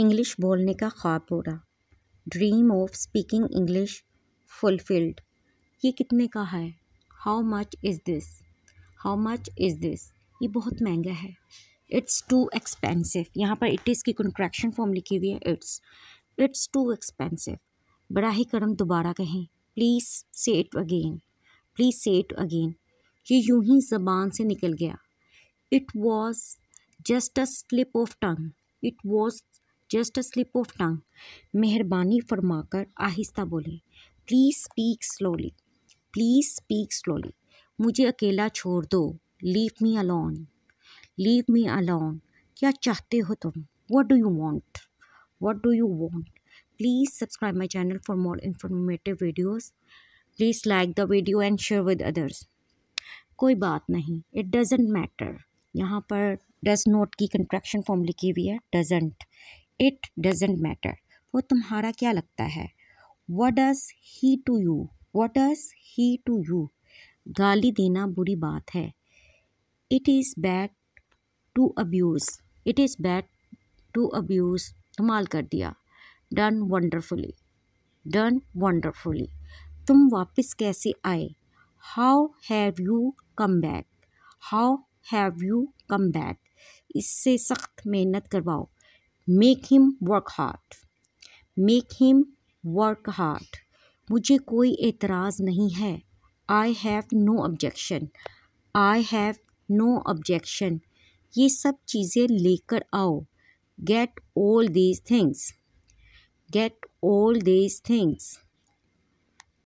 English बोलने का ख्वाब पूरा dream of speaking English fulfilled ये कितने का है how much is this how much is this ये बहुत महंगा है इट्स टू एक्सपेंसिव यहाँ पर इट इज़ की कंट्रैक्शन फॉर्म लिखी हुई है इट्स इट्स टू एक्सपेंसिव बड़ा ही करम दोबारा कहें please say it again please say it again ये यूं ही जबान से निकल गया it was just a slip of tongue it was just a slip of tongue मेहरबानी फरमाकर आहिस्ता बोले please speak slowly please speak slowly मुझे अकेला छोड़ दो leave me alone leave me alone क्या चाहते हो तुम what do you want what do you want please subscribe my channel for more informative videos please like the video and share with others कोई बात नहीं इट डजेंट मैटर यहाँ पर does not की कंट्रैक्शन फॉर्म लिखी हुई है doesn't it doesn't matter वो तुम्हारा क्या लगता है what does he to you what does he to you गाली देना बुरी बात है it is bad to abuse it is bad to abuse कमाल कर दिया डन वंडरफुली डन वंडरफुली तुम वापस कैसे आए how have you come back how have you come back इससे सख्त मेहनत करवाओ make him work hard make him work hard मुझे कोई एतराज़ नहीं है I have no objection I have no objection ये सब चीज़ें लेकर आओ get all these things get all these things